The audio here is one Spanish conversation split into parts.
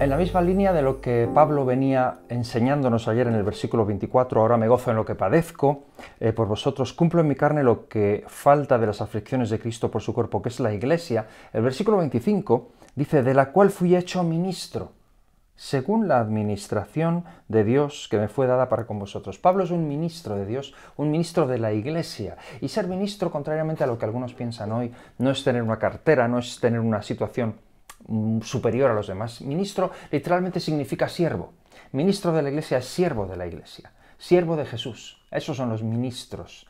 En la misma línea de lo que Pablo venía enseñándonos ayer en el versículo 24, ahora me gozo en lo que padezco, eh, por vosotros cumplo en mi carne lo que falta de las aflicciones de Cristo por su cuerpo, que es la iglesia, el versículo 25 dice, de la cual fui hecho ministro, según la administración de Dios que me fue dada para con vosotros. Pablo es un ministro de Dios, un ministro de la iglesia. Y ser ministro, contrariamente a lo que algunos piensan hoy, no es tener una cartera, no es tener una situación Mm, superior a los demás. Ministro literalmente significa siervo. Ministro de la iglesia es siervo de la iglesia, siervo de Jesús. Esos son los ministros.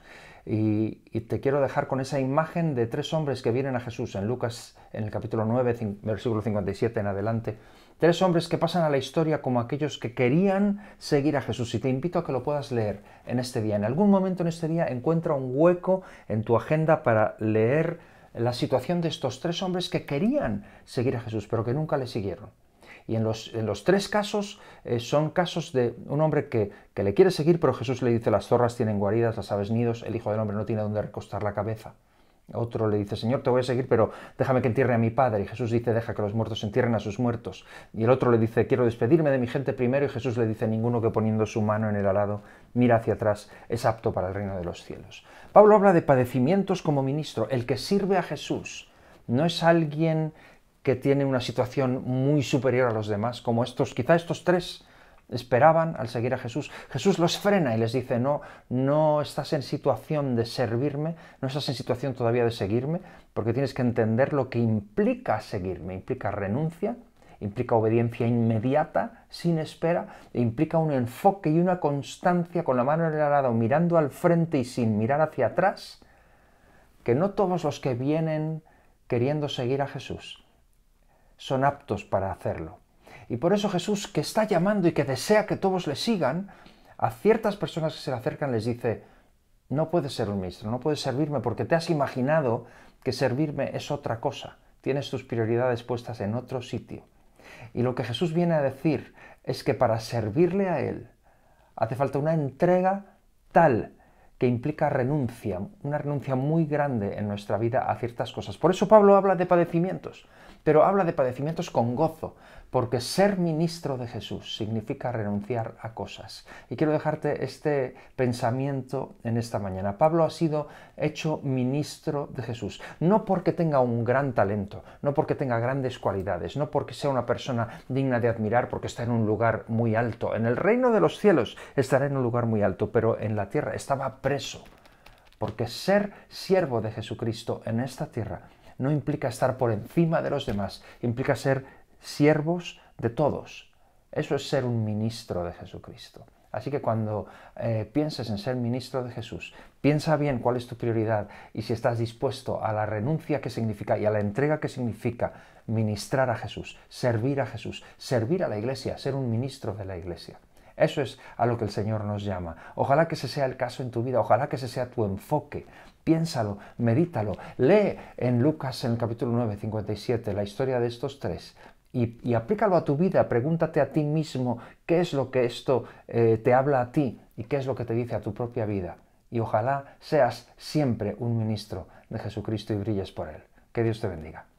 Y, te quiero dejar con esa imagen de tres hombres que vienen a Jesús en Lucas, en el capítulo 9, versículo 57 en adelante. Tres hombres que pasan a la historia como aquellos que querían seguir a Jesús. Y te invito a que lo puedas leer en este día. En algún momento en este día encuentra un hueco en tu agenda para leer la situación de estos tres hombres que querían seguir a Jesús, pero que nunca le siguieron. Y en los, tres casos eh, son casos de un hombre que, que le quiere seguir, pero Jesús le dice, las zorras tienen guaridas, las aves nidos, el Hijo del Hombre no tiene dónde recostar la cabeza. Otro le dice, Señor, te voy a seguir, pero déjame que entierre a mi padre. Y Jesús dice, deja que los muertos entierren a sus muertos. Y el otro le dice, quiero despedirme de mi gente primero. Y Jesús le dice, ninguno que poniendo su mano en el alado, mira hacia atrás es apto para el reino de los cielos. Pablo habla de padecimientos como ministro. El que sirve a Jesús no es alguien que tiene una situación muy superior a los demás, como estos, quizá estos tres esperaban al seguir a Jesús. Jesús los frena y les dice, no, no estás en situación de servirme, no estás en situación todavía de seguirme, porque tienes que entender lo que implica seguirme. Implica renuncia, implica obediencia inmediata, sin espera, e implica un enfoque y una constancia con la mano en el arado, mirando al frente y sin mirar hacia atrás, que no todos los que vienen queriendo seguir a Jesús son aptos para hacerlo. Y por eso Jesús, que está llamando y que desea que todos le sigan, a ciertas personas que se le acercan les dice, no puedes ser un ministro, no puedes servirme porque te has imaginado que servirme es otra cosa. Tienes tus prioridades puestas en otro sitio. Y lo que Jesús viene a decir es que para servirle a Él hace falta una entrega tal que implica renuncia, una renuncia muy grande en nuestra vida a ciertas cosas. Por eso Pablo habla de padecimientos, pero habla de padecimientos con gozo, porque ser ministro de Jesús significa renunciar a cosas. Y quiero dejarte este pensamiento en esta mañana. Pablo ha sido hecho ministro de Jesús, no porque tenga un gran talento, no porque tenga grandes cualidades, no porque sea una persona digna de admirar, porque está en un lugar muy alto. En el reino de los cielos estará en un lugar muy alto, pero en la tierra estaba eso. Porque ser siervo de Jesucristo en esta tierra no implica estar por encima de los demás, implica ser siervos de todos. Eso es ser un ministro de Jesucristo. Así que cuando eh, pienses en ser ministro de Jesús, piensa bien cuál es tu prioridad y si estás dispuesto a la renuncia que significa y a la entrega que significa ministrar a Jesús, servir a Jesús, servir a la iglesia, ser un ministro de la iglesia. Eso es a lo que el Señor nos llama. Ojalá que ese sea el caso en tu vida, ojalá que ese sea tu enfoque. Piénsalo, medítalo. Lee en Lucas en el capítulo 9, 57 la historia de estos tres y, aplícalo a tu vida. Pregúntate a ti mismo qué es lo que esto eh, te habla a ti y qué es lo que te dice a tu propia vida. Y ojalá seas siempre un ministro de Jesucristo y brilles por Él. Que Dios te bendiga.